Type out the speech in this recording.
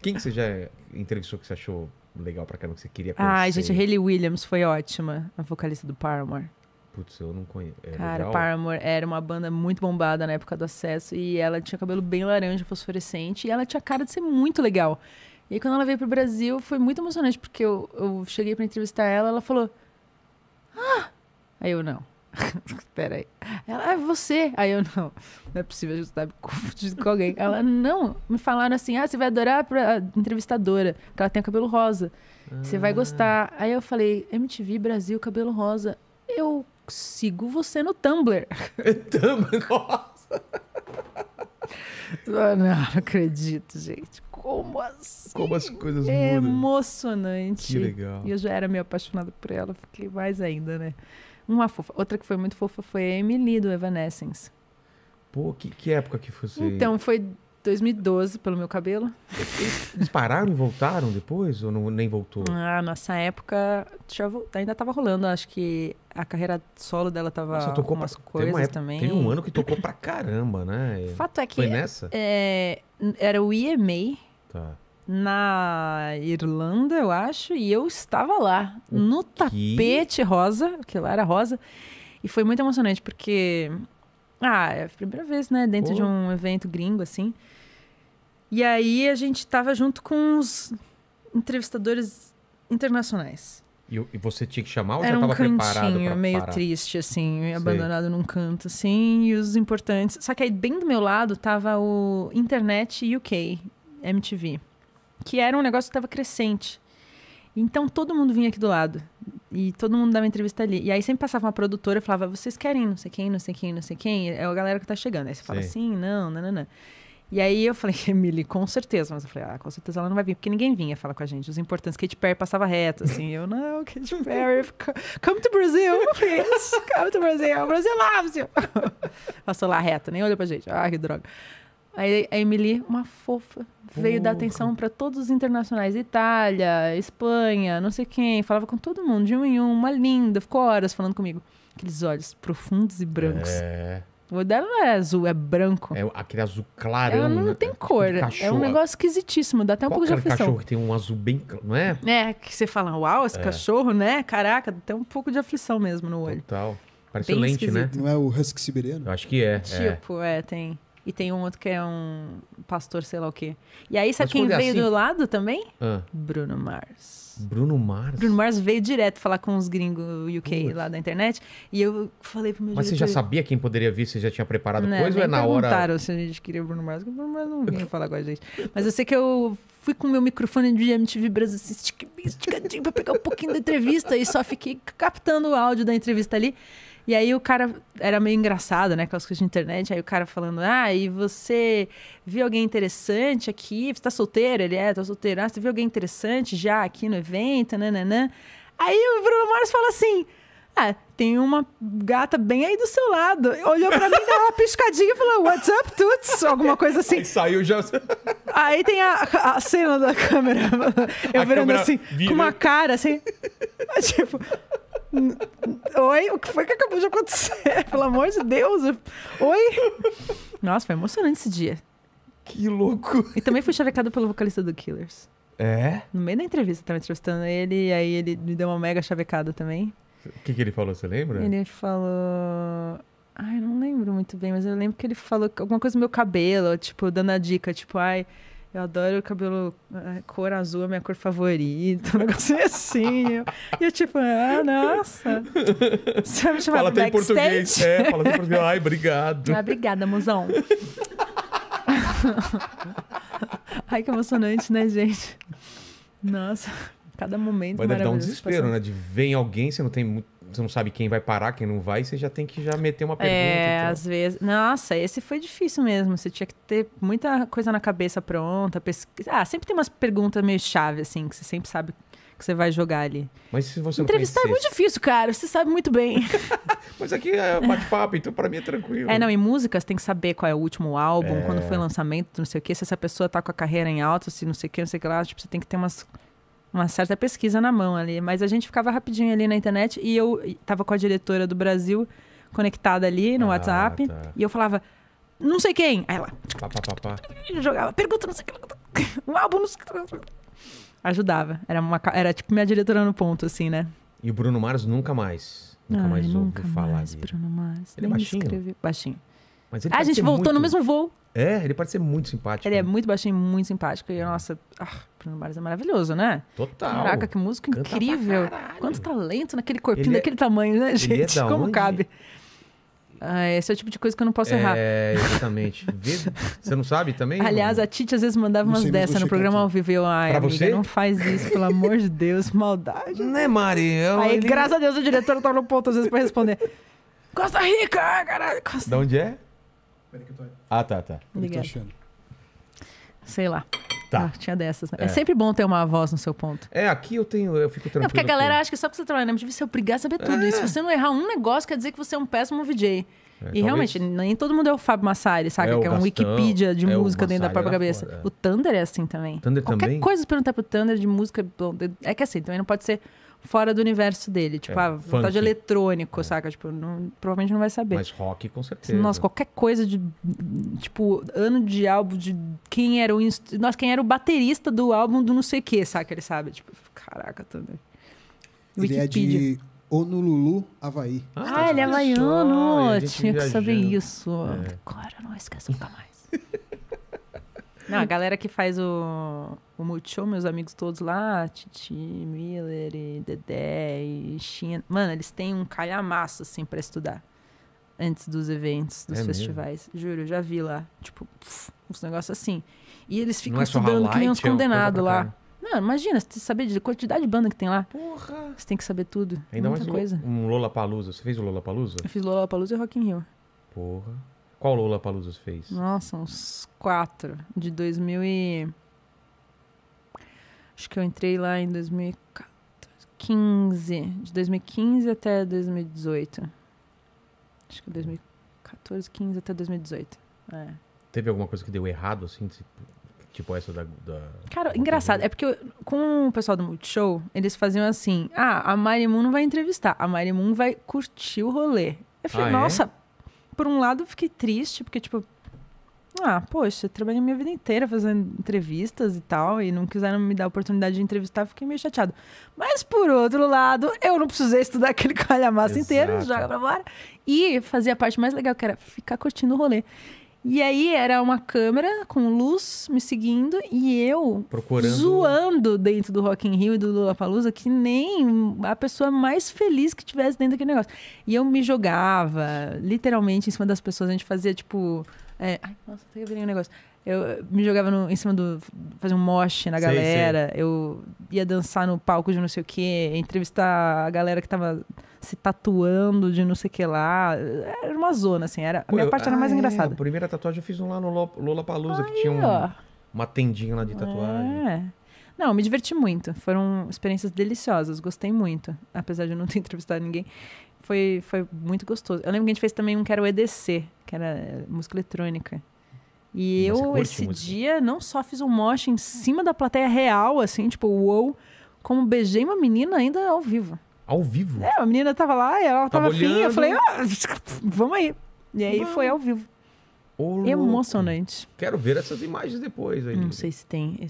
Quem que você já entrevistou que você achou legal pra caramba, que você queria conhecer? Ai, gente, a Hayley Williams foi ótima, a vocalista do Paramore. Putz, eu não conheço. É Cara, legal? Paramore era uma banda muito bombada na época do acesso e ela tinha cabelo bem laranja, fosforescente, e ela tinha cara de ser muito legal. E aí, quando ela veio pro Brasil, foi muito emocionante, porque eu, eu cheguei para entrevistar ela, ela falou: Ah! Aí eu, não. Espera aí. Ela, ah, é você. Aí eu, não, não é possível, eu estava tá confundido com alguém. Ela, não, me falaram assim, ah, você vai adorar a entrevistadora, que ela tem o cabelo rosa. Ah. Você vai gostar. Ah. Aí eu falei, MTV Brasil, cabelo rosa. Eu sigo você no Tumblr. Tumblr, nossa. não, não acredito, gente. Como assim? Como as coisas é Emocionante. Que legal. E eu já era meio apaixonada por ela, fiquei mais ainda, né? Uma fofa. Outra que foi muito fofa foi a Emily do Evanescence. Pô, que, que época que foi você... Então, foi 2012 pelo meu cabelo. Eles pararam e voltaram depois ou não, nem voltou? Ah, nossa época já, ainda estava rolando, acho que a carreira solo dela tava Nossa, tocou umas pra, coisas época, também. tem um ano que tocou pra caramba, né? Fato é que Foi nessa? É, era o EMA. Tá na Irlanda, eu acho, e eu estava lá, o no tapete rosa, que lá era rosa, e foi muito emocionante, porque. Ah, é a primeira vez, né? Dentro de um evento gringo, assim. E aí a gente estava junto com os entrevistadores internacionais. E, e você tinha que chamar ou Era já estava um preparado meio parar? triste, assim, abandonado num canto, assim, e os importantes. Só que aí bem do meu lado tava o Internet UK, MTV que era um negócio que estava crescente. Então todo mundo vinha aqui do lado. E todo mundo dava entrevista ali. E aí sempre passava uma produtora e falava: vocês querem não sei quem, não sei quem, não sei quem? É a galera que tá chegando. Aí você fala assim, não, não, não, não. E aí eu falei, Emily, com certeza. Mas eu falei, ah, com certeza ela não vai vir, porque ninguém vinha falar com a gente. Os importantes, Kate Perry passava reto, assim. Eu, não, Kate Perry, come to Brazil, please. Come to Brazil, Brasil loves you. Passou lá reto, nem olhou pra gente. Ah, que droga. Aí a Emily, uma fofa, veio dar atenção para todos os internacionais, Itália, Espanha, não sei quem, falava com todo mundo, de um em um, uma linda, ficou horas falando comigo. Aqueles olhos profundos e brancos. É. O dela não é azul, é branco. É aquele azul claro. Ela não né? tem é tipo cor. Tipo é um negócio esquisitíssimo, dá até um pouco de aflição. cachorro que tem um azul bem claro, não é? É, que você fala, uau, esse é. cachorro, né? Caraca, dá até um pouco de aflição mesmo no olho. Total. Parece lente, né? Não é o husky siberiano? Eu acho que é. é. Tipo, é, é tem. E tem um outro que é um pastor, sei lá o quê. E aí, sabe Mas quem veio assim? do lado também? Ah. Bruno Mars. Bruno Mars? Bruno Mars veio direto falar com os gringos UK Putz. lá da internet. E eu falei pro meu Mas diretor, você já sabia quem poderia vir? Você já tinha preparado não, coisa ou é na hora? perguntaram se a gente queria o Bruno Mars, o Bruno Mars não vinha falar com a gente. Mas eu sei que eu fui com o meu microfone de MTV Brasil assim, esticadinho pra pegar um pouquinho da entrevista e só fiquei captando o áudio da entrevista ali. E aí o cara era meio engraçado, né, com as coisas de internet. Aí o cara falando: Ah, e você viu alguém interessante aqui? Você tá solteiro? Ele é, tô solteiro. Ah, você viu alguém interessante já aqui no evento? Nananã. Aí o Bruno Mars fala assim. Ah, tem uma gata bem aí do seu lado. Olhou pra mim, deu uma piscadinha e falou, what's up, tuts? Alguma coisa assim. Aí saiu já... Aí tem a, a cena da câmera. Eu a virando câmera assim, com uma cara assim. tipo... Oi, o que foi que acabou de acontecer? Pelo amor de Deus. Oi. Nossa, foi emocionante esse dia. Que louco. E também fui chavecada pelo vocalista do Killers. É? No meio da entrevista, tava entrevistando ele, e aí ele me deu uma mega chavecada também. O que, que ele falou, você lembra? Ele falou. Ai, não lembro muito bem, mas eu lembro que ele falou alguma coisa do meu cabelo, tipo, dando a dica, tipo, ai eu adoro o cabelo eh, cor azul, é minha cor favorita, um negócio assim. Eu, e eu tipo, ah, nossa. Você vai me chamar Fala até em português, é, fala até em português. Ai, obrigado. Ah, obrigada, mozão. Ai, que emocionante, né, gente? Nossa, cada momento Mas deve dar um desespero, né? De ver alguém, você não tem muito você não sabe quem vai parar, quem não vai, você já tem que já meter uma pergunta. É, então. às vezes. Nossa, esse foi difícil mesmo. Você tinha que ter muita coisa na cabeça pronta. Ah, sempre tem umas perguntas meio chave, assim, que você sempre sabe que você vai jogar ali. Mas se você Entrevistar é muito difícil, cara. Você sabe muito bem. Mas aqui é bate-papo, então para mim é tranquilo. É, não, e músicas tem que saber qual é o último álbum, é... quando foi o lançamento, não sei o quê, se essa pessoa tá com a carreira em alta, se não sei o quê, não sei o que lá. Tipo, você tem que ter umas uma certa pesquisa na mão ali. Mas a gente ficava rapidinho ali na internet e eu estava com a diretora do Brasil conectada ali no ah, WhatsApp. Tá. E eu falava, não sei quem. Aí ela. Pá, pá, pá, jogava, pergunta, não sei quem. Um álbum, não sei quem. Ajudava. Era, uma, era tipo minha diretora no ponto, assim, né? E o Bruno Mars nunca mais. Nunca Ai, mais nunca mais falar dele. Bruno Mars. Ele é baixinho. Baixinho. Mas ele ah, a gente voltou muito... no mesmo voo. É, ele parece ser muito simpático. Ele é né? é muito baixinho, muito simpático. E, nossa, ah, Bruno Mars é maravilhoso, né? Total. Caraca, que músico Canta incrível. Quanto talento naquele corpinho naquele é- daquele tamanho, né, é gente? É Como onde? cabe? Ah, esse é o tipo de coisa que eu não posso é, errar. É, exatamente. você não sabe também? Aliás, a Titi às vezes mandava umas dessas no programa ao vivo. Eu, ai, pra amiga, você? não faz isso, pelo amor de Deus, maldade. Né, Mari? Eu, Aí, ele... graças a Deus, o diretor tá no ponto às vezes pra responder. Costa Rica, caralho. Costa... De onde é? É ah, tá, tá. Obrigada. Sei lá. Tá. Ah, tinha dessas. Né? É. é. sempre bom ter uma voz no seu ponto. É, aqui eu tenho, eu fico tranquilo. É porque a galera acha que só porque você trabalha na né? MTV, você é obrigado a saber tudo. É. E se você não errar um negócio, quer dizer que você é um péssimo VJ. É, e talvez... realmente, nem todo mundo é o Fábio Massari, sabe? É que é um Wikipedia de é música dentro da é própria cabeça. Fora, o Thunder é assim também. Thunder Qualquer também? coisa perguntar pro Thunder de música. É que é assim, também não pode ser fora do universo dele. Tipo, é, ah, vontade tá eletrônico, é. saca? Tipo, não, provavelmente não vai saber. Mas rock, com certeza. Nossa, qualquer coisa de. Tipo, ano de álbum de quem era o. Inst... Nossa, quem era o baterista do álbum do não sei o quê, saca? Ele sabe. Tipo, caraca, também. Wikipedia. Ele é de Honolulu, Havaí. Ah, ah ele é havaiano! Tinha que saber isso. É. Agora não esqueça nunca mais. Não, a galera que faz o, o Multishow, meus amigos todos lá, Titi, Miller, e Dedé e China. Mano, eles têm um calhamaço, assim, pra estudar. Antes dos eventos, dos é festivais. Mesmo? Juro, eu já vi lá. Tipo, pff, uns negócios assim. E eles ficam é estudando que nem uns condenados lá. Não, imagina, você saber de quantidade de banda que tem lá. Porra! Você tem que saber tudo. Ainda muita mais coisa. um Lola Palusa. Você fez o Lola Palusa? Eu fiz Lola Palusa e Rock in Rio. Porra. Qual Lola Palusas fez? Nossa, uns quatro. De 2000 e... Acho que eu entrei lá em 2015. De 2015 até 2018. Acho que 2014, 15 até 2018. É. Teve alguma coisa que deu errado, assim? Tipo, tipo essa da. da... Cara, engraçado. É porque eu, com o pessoal do Multishow, eles faziam assim: ah, a Mari Moon não vai entrevistar, a Mari Moon vai curtir o rolê. Eu falei, ah, é? nossa, é? por um lado, fiquei triste, porque, tipo, ah, poxa, trabalhei minha vida inteira fazendo entrevistas e tal, e não quiseram me dar a oportunidade de entrevistar, fiquei meio chateado. Mas, por outro lado, eu não precisei estudar aquele calhamaço inteiro, joga pra fora. E fazia a parte mais legal, que era ficar curtindo o rolê. E aí era uma câmera com luz me seguindo e eu Procurando... zoando dentro do Rock in Rio e do Lollapalooza que nem a pessoa mais feliz que tivesse dentro daquele negócio. E eu me jogava literalmente em cima das pessoas, a gente fazia tipo é... ai, nossa, que abrir um negócio. Eu me jogava no, em cima do. fazer um moche na galera. Eu ia dançar no palco de não sei o quê, entrevistar a galera que tava se tatuando de não sei o que lá. Era uma zona, assim. Era, Pô, a minha eu, parte era ah, mais é, engraçada. A primeira tatuagem eu fiz um lá no Lola Palusa, que tinha um, uma tendinha lá de tatuagem. É. Não, me diverti muito. Foram experiências deliciosas, gostei muito. Apesar de eu não ter entrevistado ninguém. Foi, foi muito gostoso. Eu lembro que a gente fez também um que era o EDC, que era música eletrônica. E eu, esse dia, não só fiz um mosh em cima da plateia real, assim, tipo, uou, como beijei uma menina ainda ao vivo. Ao vivo? É, a menina tava lá e ela tava, tava afim, eu falei, ah, vamos aí. E aí vamos. foi ao vivo. Emocionante. Quero ver essas imagens depois aí. Não sei se tem.